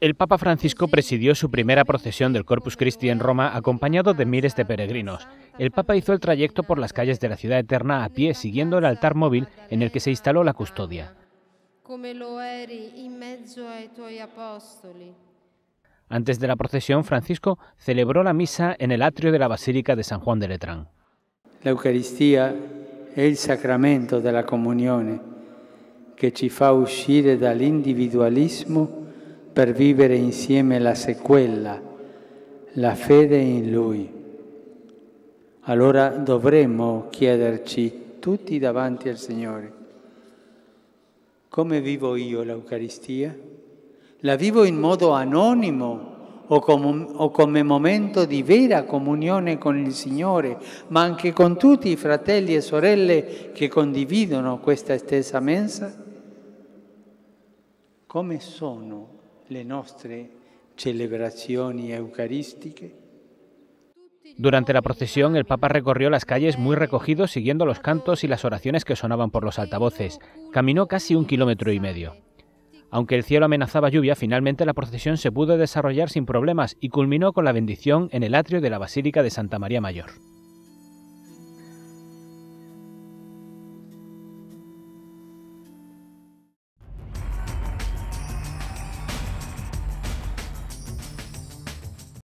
El Papa Francisco presidió su primera procesión del Corpus Christi en Roma acompañado de miles de peregrinos. El Papa hizo el trayecto por las calles de la ciudad eterna a pie siguiendo el altar móvil en el que se instaló la custodia. Antes de la procesión, Francisco celebró la misa en el atrio de la Basílica de San Juan de Letrán. La Eucaristía es el sacramento de la comunión che ci fa uscire dall'individualismo per vivere insieme la sequela, la fede in Lui. Allora dovremmo chiederci tutti davanti al Signore, come vivo io l'Eucaristia? La vivo in modo anonimo o, com- o come momento di vera comunione con il Signore, ma anche con tutti i fratelli e sorelle che condividono questa stessa mensa? come sono le nostre celebrazioni eucaristiche? Durante la procesión, el Papa recorrió las calles muy recogido, siguiendo los cantos y las oraciones que sonaban por los altavoces. Caminó casi un kilómetro y medio. Aunque el cielo amenazaba lluvia, finalmente la procesión se pudo desarrollar sin problemas y culminó con la bendición en el atrio de la Basílica de Santa María Mayor.